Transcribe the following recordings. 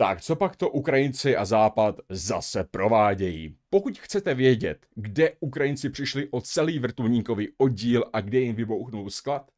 Tak co pak to Ukrajinci a Západ zase provádějí? Pokud chcete vědět, kde Ukrajinci přišli o celý vrtulníkový oddíl a kde jim vybouchnul sklad,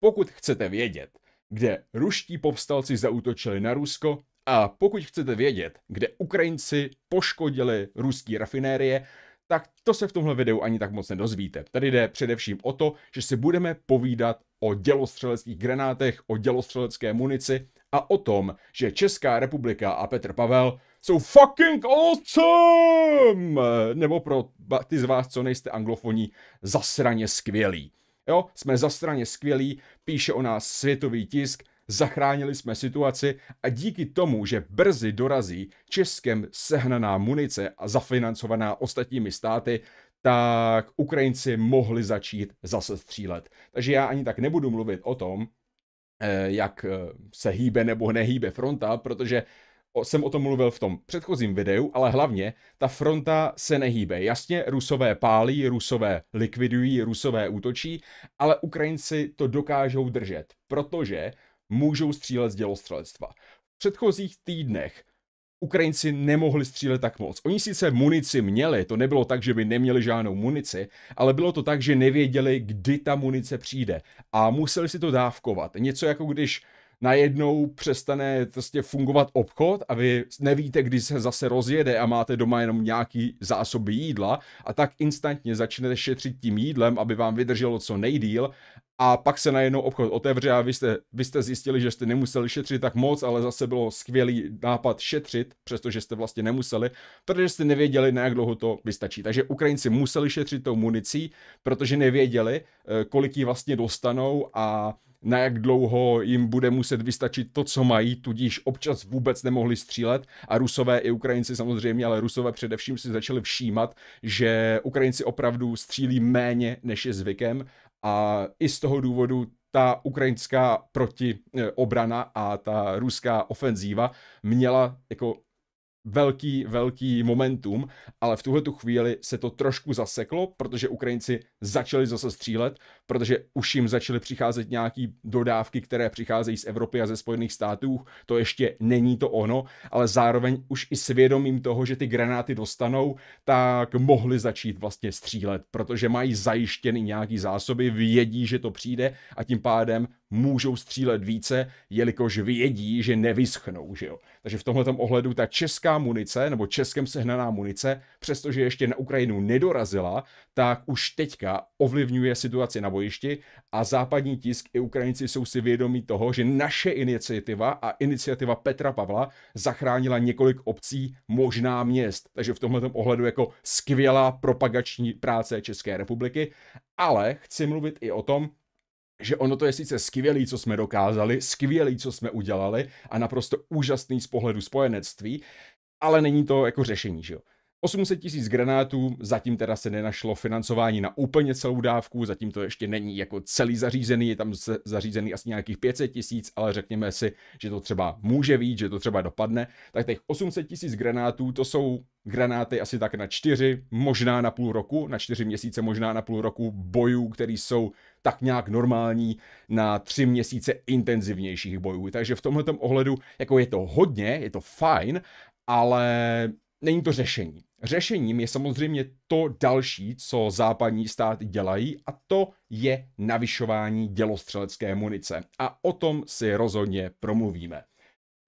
pokud chcete vědět, kde ruští povstalci zautočili na Rusko a pokud chcete vědět, kde Ukrajinci poškodili ruský rafinérie, tak to se v tomhle videu ani tak moc nedozvíte. Tady jde především o to, že si budeme povídat o dělostřeleckých granátech, o dělostřelecké munici a o tom, že Česká republika a Petr Pavel jsou fucking awesome! Nebo pro ty z vás, co nejste anglofoní, zasraně skvělí. Jo, jsme zasraně skvělí, píše o nás světový tisk, zachránili jsme situaci a díky tomu, že brzy dorazí Českem sehnaná munice a zafinancovaná ostatními státy, tak Ukrajinci mohli začít zase střílet. Takže já ani tak nebudu mluvit o tom, Eh, jak eh, se hýbe nebo nehýbe fronta, protože jsem o tom mluvil v tom předchozím videu, ale hlavně ta fronta se nehýbe. Jasně, rusové pálí, rusové likvidují, rusové útočí, ale Ukrajinci to dokážou držet, protože můžou střílet z dělostřelectva. V předchozích týdnech Ukrajinci nemohli střílet tak moc. Oni sice munici měli, to nebylo tak, že by neměli žádnou munici, ale bylo to tak, že nevěděli, kdy ta munice přijde a museli si to dávkovat. Něco jako když najednou přestane prostě fungovat obchod a vy nevíte, kdy se zase rozjede a máte doma jenom nějaký zásoby jídla a tak instantně začnete šetřit tím jídlem, aby vám vydrželo co nejdíl a pak se najednou obchod otevře a vy jste, vy jste zjistili, že jste nemuseli šetřit tak moc, ale zase bylo skvělý nápad šetřit, přestože jste vlastně nemuseli, protože jste nevěděli, na jak dlouho to vystačí. Takže Ukrajinci museli šetřit tou municí, protože nevěděli, eh, kolik ji vlastně dostanou a na jak dlouho jim bude muset vystačit to, co mají, tudíž občas vůbec nemohli střílet a Rusové i Ukrajinci samozřejmě, ale Rusové především si začali všímat, že Ukrajinci opravdu střílí méně, než je zvykem a i z toho důvodu ta ukrajinská protiobrana a ta ruská ofenzíva měla jako velký, velký momentum, ale v tuhle tu chvíli se to trošku zaseklo, protože Ukrajinci začali zase střílet, protože už jim začaly přicházet nějaké dodávky, které přicházejí z Evropy a ze Spojených států, to ještě není to ono, ale zároveň už i svědomím toho, že ty granáty dostanou, tak mohli začít vlastně střílet, protože mají zajištěny nějaký zásoby, vědí, že to přijde a tím pádem můžou střílet více, jelikož vědí, že nevyschnou. Že jo? Takže v tomto ohledu ta česká munice, nebo českem sehnaná munice, přestože ještě na Ukrajinu nedorazila, tak už teďka ovlivňuje situaci na bojišti a západní tisk i Ukrajinci jsou si vědomí toho, že naše iniciativa a iniciativa Petra Pavla zachránila několik obcí, možná měst. Takže v tomto ohledu jako skvělá propagační práce České republiky. Ale chci mluvit i o tom, že ono to je sice skvělý, co jsme dokázali, skvělý, co jsme udělali a naprosto úžasný z pohledu spojenectví, ale není to jako řešení, že jo. 800 tisíc granátů, zatím teda se nenašlo financování na úplně celou dávku, zatím to ještě není jako celý zařízený, je tam zařízený asi nějakých 500 tisíc, ale řekněme si, že to třeba může víc, že to třeba dopadne, tak těch 800 tisíc granátů to jsou granáty asi tak na čtyři, možná na půl roku, na čtyři měsíce, možná na půl roku bojů, které jsou tak nějak normální na tři měsíce intenzivnějších bojů. Takže v tomhle ohledu jako je to hodně, je to fajn, ale není to řešení. Řešením je samozřejmě to další, co západní státy dělají, a to je navyšování dělostřelecké munice. A o tom si rozhodně promluvíme.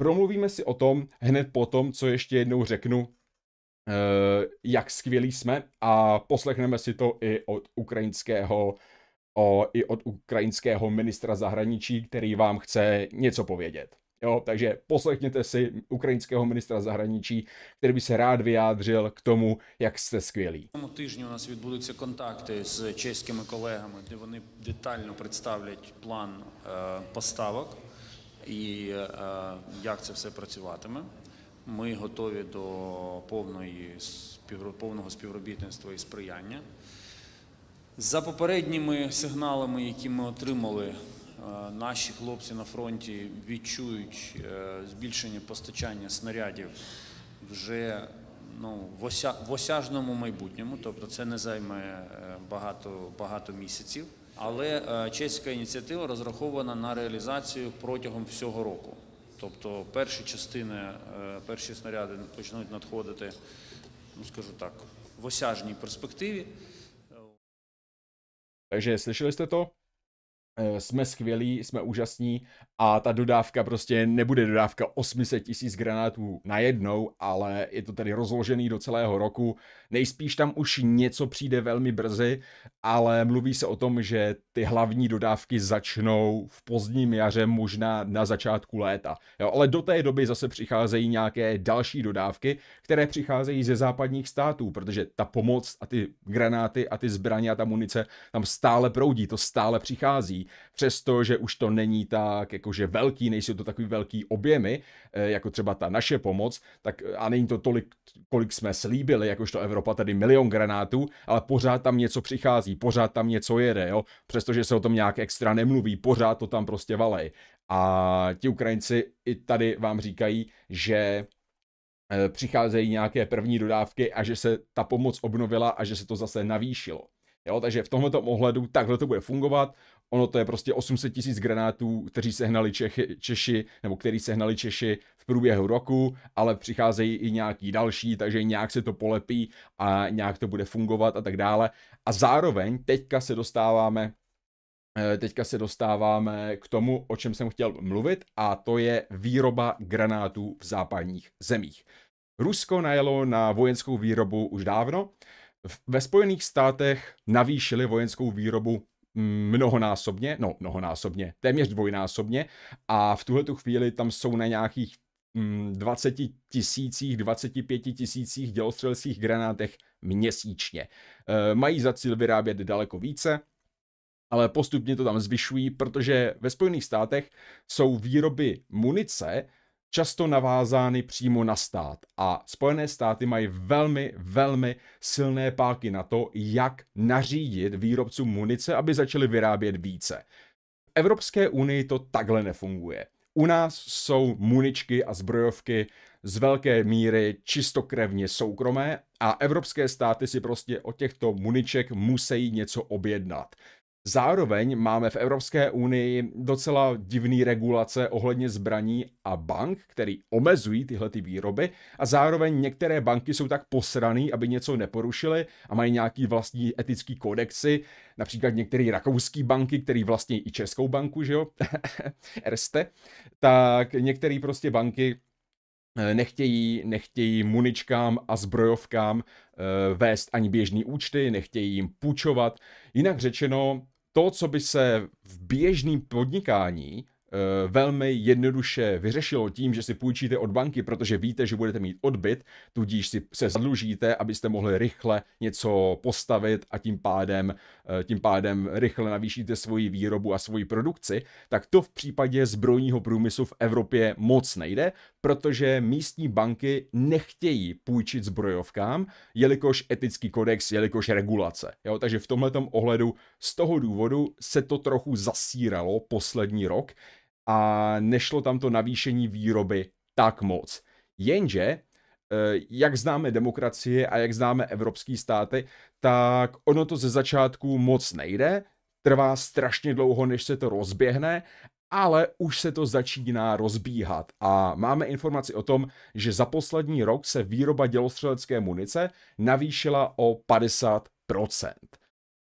Promluvíme si o tom hned po tom, co ještě jednou řeknu, eh, jak skvělí jsme a poslechneme si to i od ukrajinského o, i od ukrajinského ministra zahraničí, který vám chce něco povědět. Jo, takže poslechněte si ukrajinského ministra zahraničí, který by se rád vyjádřil k tomu, jak jste skvělí. Tomu týdnu u nás відбудуться контакти з чеськими колегами, де вони детально представлять план поставок і як це все працюватиме. Ми готові до повної повного співробітництва і сприяння. За попередніми сигналами, які ми отримали. Е, наші хлопці на фронті відчують е, збільшення постачання снарядів вже ну, в осяжному майбутньому, тобто це не займе е, багато, багато місяців. Але чеська ініціатива розрахована на реалізацію протягом всього року. Тобто перші частини, перші снаряди почнуть надходити, ну скажу так, в осяжній перспективі. Takže slyšeli jste to? Eh, jsme skvělí, jsme úžasní a ta dodávka prostě nebude dodávka 800 tisíc granátů na jednou, ale je to tedy rozložený do celého roku. Nejspíš tam už něco přijde velmi brzy, ale mluví se o tom, že ty hlavní dodávky začnou v pozdním jaře, možná na začátku léta. Jo, ale do té doby zase přicházejí nějaké další dodávky, které přicházejí ze západních států, protože ta pomoc a ty granáty a ty zbraně a ta munice tam stále proudí, to stále přichází přesto, že už to není tak jakože velký, nejsou to takový velký objemy, eh, jako třeba ta naše pomoc, tak eh, a není to tolik, kolik jsme slíbili, to Evropa, tady milion granátů, ale pořád tam něco přichází, pořád tam něco jede, jo? přestože se o tom nějak extra nemluví, pořád to tam prostě valej. A ti Ukrajinci i tady vám říkají, že eh, přicházejí nějaké první dodávky a že se ta pomoc obnovila a že se to zase navýšilo. Jo, takže v tomto ohledu takhle to bude fungovat ono to je prostě 800 tisíc granátů, kteří sehnali Čechy, Češi, nebo který sehnali Češi v průběhu roku, ale přicházejí i nějaký další, takže nějak se to polepí a nějak to bude fungovat a tak dále. A zároveň teďka se dostáváme eh, Teďka se dostáváme k tomu, o čem jsem chtěl mluvit, a to je výroba granátů v západních zemích. Rusko najelo na vojenskou výrobu už dávno. Ve Spojených státech navýšili vojenskou výrobu mnohonásobně, no mnohonásobně, téměř dvojnásobně a v tuhle tu chvíli tam jsou na nějakých 20 mm, tisících, 25 tisících dělostřelských granátech měsíčně. Eh, mají za cíl vyrábět daleko více, ale postupně to tam zvyšují, protože ve Spojených státech jsou výroby munice často navázány přímo na stát. A Spojené státy mají velmi, velmi silné páky na to, jak nařídit výrobcům munice, aby začali vyrábět více. V Evropské unii to takhle nefunguje. U nás jsou muničky a zbrojovky z velké míry čistokrevně soukromé a evropské státy si prostě o těchto muniček musí něco objednat. Zároveň máme v Evropské unii docela divný regulace ohledně zbraní a bank, který omezují tyhle ty výroby a zároveň některé banky jsou tak posraný, aby něco neporušily a mají nějaký vlastní etický kodexy, například některé rakouské banky, které vlastně i Českou banku, že jo, Erste, tak některé prostě banky eh, nechtějí, nechtějí muničkám a zbrojovkám eh, vést ani běžný účty, nechtějí jim půjčovat. Jinak řečeno, to, co by se v běžném podnikání eh, velmi jednoduše vyřešilo tím, že si půjčíte od banky, protože víte, že budete mít odbyt, tudíž si se zadlužíte, abyste mohli rychle něco postavit a tím pádem, eh, tím pádem rychle navýšíte svoji výrobu a svoji produkci, tak to v případě zbrojního průmyslu v Evropě moc nejde, protože místní banky nechtějí půjčit zbrojovkám, jelikož etický kodex, jelikož regulace. Jo? Takže v tomhle ohledu z toho důvodu se to trochu zasíralo poslední rok a nešlo tam to navýšení výroby tak moc. Jenže eh, jak známe demokracie a jak známe evropské státy, tak ono to ze začátku moc nejde, trvá strašně dlouho, než se to rozběhne ale už se to začíná rozbíhat a máme informaci o tom, že za poslední rok se výroba dělostřelecké munice navýšila o 50%.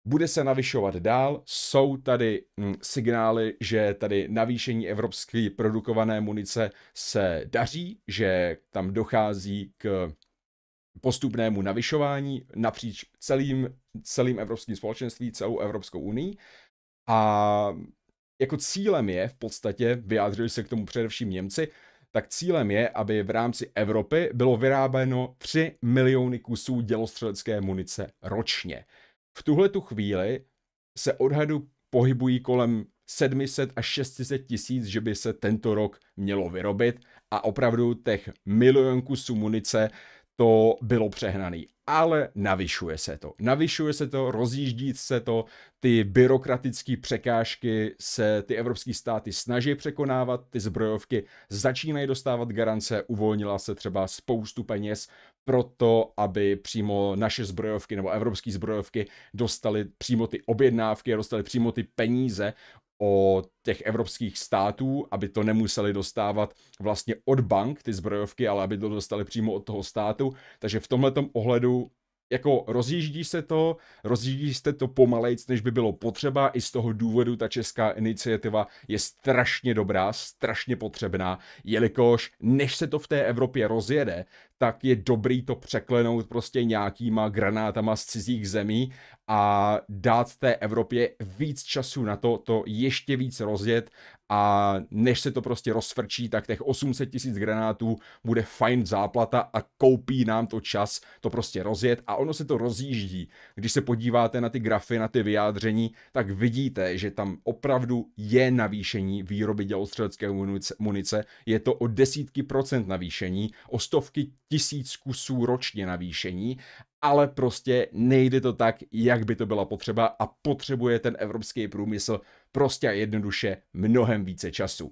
Bude se navyšovat dál, jsou tady hm, signály, že tady navýšení evropské produkované munice se daří, že tam dochází k postupnému navyšování napříč celým, celým evropským společenství, celou Evropskou unii. A jako cílem je v podstatě, vyjádřili se k tomu především Němci, tak cílem je, aby v rámci Evropy bylo vyráběno 3 miliony kusů dělostřelecké munice ročně. V tuhle tu chvíli se odhadu pohybují kolem 700 až 600 tisíc, že by se tento rok mělo vyrobit a opravdu těch milion kusů munice to bylo přehnaný ale navyšuje se to. Navyšuje se to, rozjíždí se to, ty byrokratické překážky se ty evropské státy snaží překonávat, ty zbrojovky začínají dostávat garance, uvolnila se třeba spoustu peněz pro to, aby přímo naše zbrojovky nebo evropské zbrojovky dostaly přímo ty objednávky a dostaly přímo ty peníze od těch evropských států, aby to nemuseli dostávat vlastně od bank, ty zbrojovky, ale aby to dostali přímo od toho státu. Takže v tomhle ohledu jako rozjíždí se to, rozjíždí se to pomalejc, než by bylo potřeba. I z toho důvodu ta česká iniciativa je strašně dobrá, strašně potřebná, jelikož než se to v té Evropě rozjede, tak je dobrý to překlenout prostě nějakýma granátama z cizích zemí a dát té Evropě víc času na to, to ještě víc rozjet a než se to prostě rozfrčí, tak těch 800 tisíc granátů bude fajn záplata a koupí nám to čas to prostě rozjet a ono se to rozjíždí. Když se podíváte na ty grafy, na ty vyjádření, tak vidíte, že tam opravdu je navýšení výroby dělostřelecké munice, je to o desítky procent navýšení, o stovky tisíc kusů ročně navýšení, ale prostě nejde to tak, jak by to byla potřeba a potřebuje ten evropský průmysl prostě a jednoduše mnohem více času.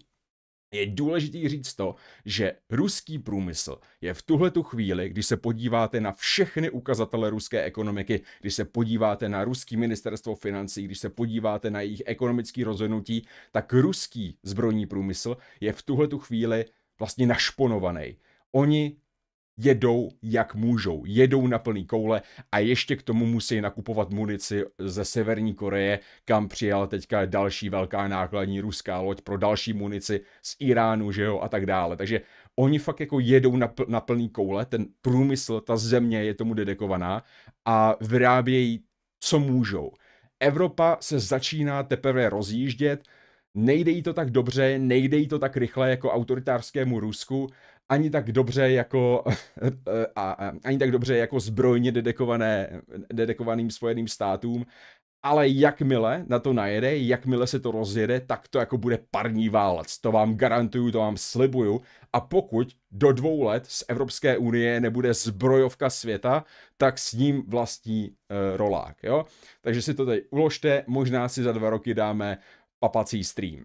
Je důležité říct to, že ruský průmysl je v tu chvíli, když se podíváte na všechny ukazatele ruské ekonomiky, když se podíváte na ruský ministerstvo financí, když se podíváte na jejich ekonomické rozhodnutí, tak ruský zbrojní průmysl je v tu chvíli vlastně našponovaný. Oni jedou jak můžou. Jedou na plný koule a ještě k tomu musí nakupovat munici ze Severní Koreje, kam přijela teďka další velká nákladní ruská loď pro další munici z Iránu, že jo, a tak dále. Takže oni fakt jako jedou na, pl- na plný koule, ten průmysl, ta země je tomu dedekovaná a vyrábějí, co můžou. Evropa se začíná teprve rozjíždět, nejde jí to tak dobře, nejde jí to tak rychle jako autoritářskému Rusku ani tak dobře jako a, a, ani tak dobře jako zbrojně dedekované, dedekovaným spojeným státům, ale jakmile na to najede, jakmile se to rozjede, tak to jako bude parní válec. To vám garantuju, to vám slibuju. A pokud do dvou let z Evropské unie nebude zbrojovka světa, tak s ním vlastní e, rolák. Jo? Takže si to tady uložte, možná si za dva roky dáme papací stream.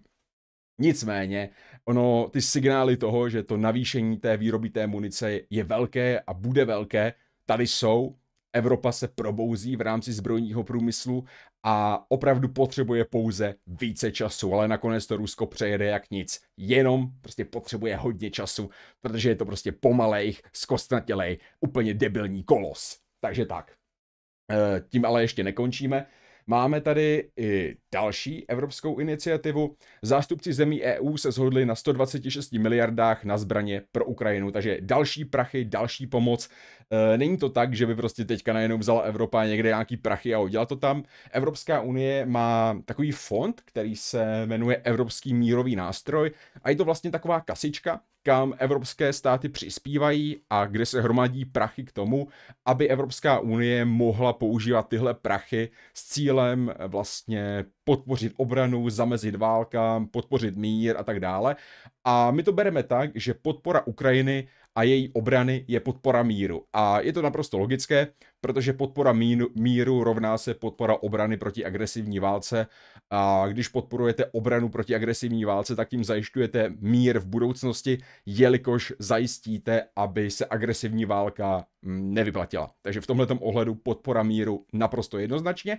Nicméně, ono, ty signály toho, že to navýšení té výroby té munice je velké a bude velké, tady jsou. Evropa se probouzí v rámci zbrojního průmyslu a opravdu potřebuje pouze více času, ale nakonec to Rusko přejede jak nic. Jenom prostě potřebuje hodně času, protože je to prostě pomalej, zkostnatělej, úplně debilní kolos. Takže tak. Eh, tím ale ještě nekončíme. Máme tady i další evropskou iniciativu. Zástupci zemí EU se shodli na 126 miliardách na zbraně pro Ukrajinu, takže další prachy, další pomoc. E, není to tak, že by prostě teďka najednou vzala Evropa někde nějaký prachy a udělala to tam. Evropská unie má takový fond, který se jmenuje Evropský mírový nástroj a je to vlastně taková kasička, kam evropské státy přispívají a kde se hromadí prachy k tomu, aby Evropská unie mohla používat tyhle prachy s cílem eh, vlastně podpořit obranu, zamezit válkám, podpořit mír a tak dále. A my to bereme tak, že podpora Ukrajiny a její obrany je podpora míru. A je to naprosto logické, protože podpora míru, míru rovná se podpora obrany proti agresivní válce. A když podporujete obranu proti agresivní válce, tak tím zajišťujete mír v budoucnosti, jelikož zajistíte, aby se agresivní válka mm, nevyplatila. Takže v tomto ohledu podpora míru naprosto jednoznačně.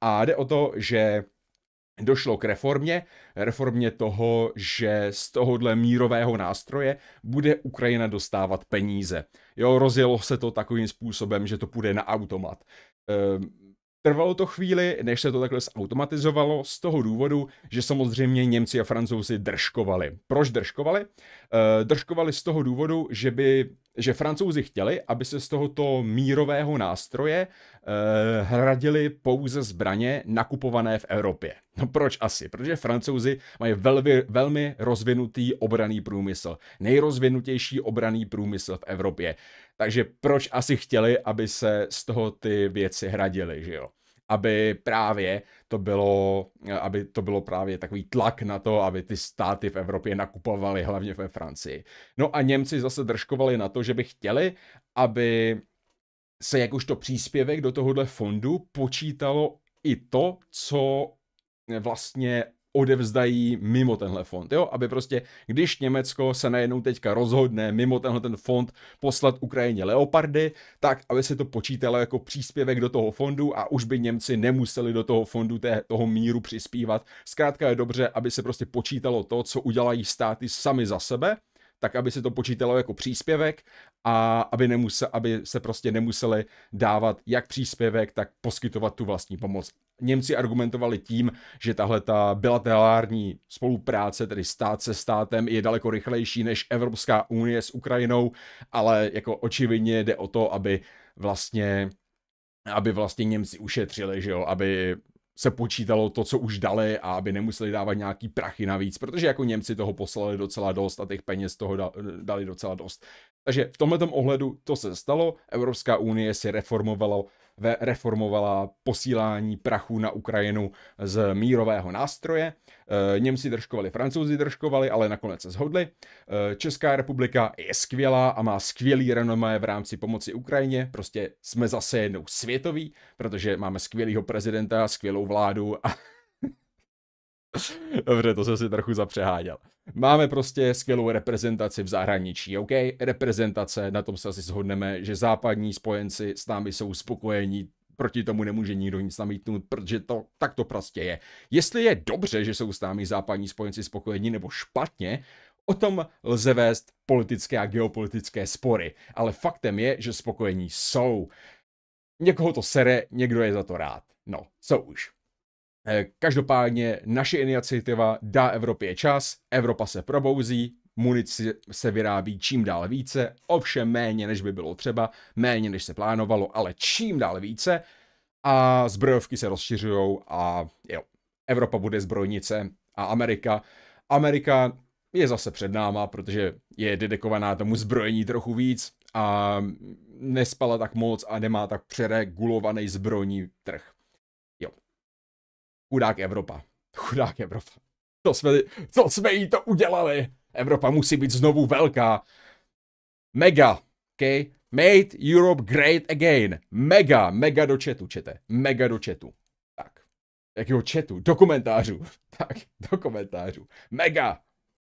A jde o to, že došlo k reformě, reformě toho, že z tohohle mírového nástroje bude Ukrajina dostávat peníze. Jo, rozjelo se to takovým způsobem, že to půjde na automat. Ehm, Trvalo to chvíli, než se to takhle zautomatizovalo z toho důvodu, že samozřejmě Němci a Francouzi držkovali. Proč držkovali? Eh, držkovali z toho důvodu, že by že francouzi chtěli, aby se z tohoto mírového nástroje eh, hradili pouze zbraně nakupované v Evropě. No proč asi? Protože francouzi mají velmi, velmi rozvinutý obraný průmysl. Nejrozvinutější obraný průmysl v Evropě. Takže proč asi chtěli, aby se z toho ty věci hradili? že jo? aby právě to bylo, aby to bylo právě takový tlak na to, aby ty státy v Evropě nakupovaly, hlavně ve Francii. No a Němci zase držkovali na to, že by chtěli, aby se jakožto příspěvek do tohohle fondu počítalo i to, co vlastně odevzdají mimo tenhle fond, jo? Aby prostě, když Německo se najednou teďka rozhodne mimo tenhle ten fond poslat Ukrajině Leopardy, tak aby se to počítalo jako příspěvek do toho fondu a už by Němci nemuseli do toho fondu té, toho míru přispívat. Zkrátka je dobře, aby se prostě počítalo to, co udělají státy sami za sebe, tak aby se to počítalo jako příspěvek a aby, nemusel, aby se prostě nemuseli dávat jak příspěvek, tak poskytovat tu vlastní pomoc. Němci argumentovali tím, že tahle ta bilaterální spolupráce, tedy stát se státem, je daleko rychlejší než Evropská unie s Ukrajinou, ale jako očividně jde o to, aby vlastně aby vlastně Němci ušetřili, že jo, aby se počítalo to, co už dali a aby nemuseli dávat nějaký prachy navíc, protože jako Němci toho poslali docela dost a těch peněz toho dali docela dost. Takže v tomto ohledu to se stalo, Evropská unie si reformovala reformovala posílání prachu na Ukrajinu z mírového nástroje. Eh, Němci držkovali, francouzi držkovali, ale nakonec se zhodli. Eh, Česká republika je skvělá a má skvělý renomé v rámci pomoci Ukrajině. Prostě jsme zase jednou světoví, protože máme skvělého prezidenta, skvělou vládu a Dobře, to jsem si trochu zapřeháděl. Máme prostě skvělou reprezentaci v zahraničí, OK? Reprezentace, na tom se asi shodneme, že západní spojenci s námi jsou spokojení, proti tomu nemůže nikdo nic namítnout, protože to tak to prostě je. Jestli je dobře, že jsou s námi západní spojenci spokojení nebo špatně, o tom lze vést politické a geopolitické spory, ale faktem je, že spokojení jsou. Někoho to sere, někdo je za to rád. No, co už. Eh, každopádně naše iniciativa dá Evropě čas, Evropa se probouzí, munici se vyrábí čím dál více, ovšem méně, než by bylo třeba, méně, než se plánovalo, ale čím dál více a zbrojovky se rozšiřují a jo, Evropa bude zbrojnice a Amerika. Amerika je zase před náma, protože je dedikovaná tomu zbrojení trochu víc a nespala tak moc a nemá tak přeregulovaný zbrojní trh. Chudák Evropa. Chudák Evropa. Co jsme, co jsme jí to udělali? Evropa musí být znovu velká. Mega. Okay? Made Europe great again. Mega. Mega do chatu, čete. Mega do chatu. Tak. Jakého chatu? Do komentářů. Tak, do komentářů. Mega.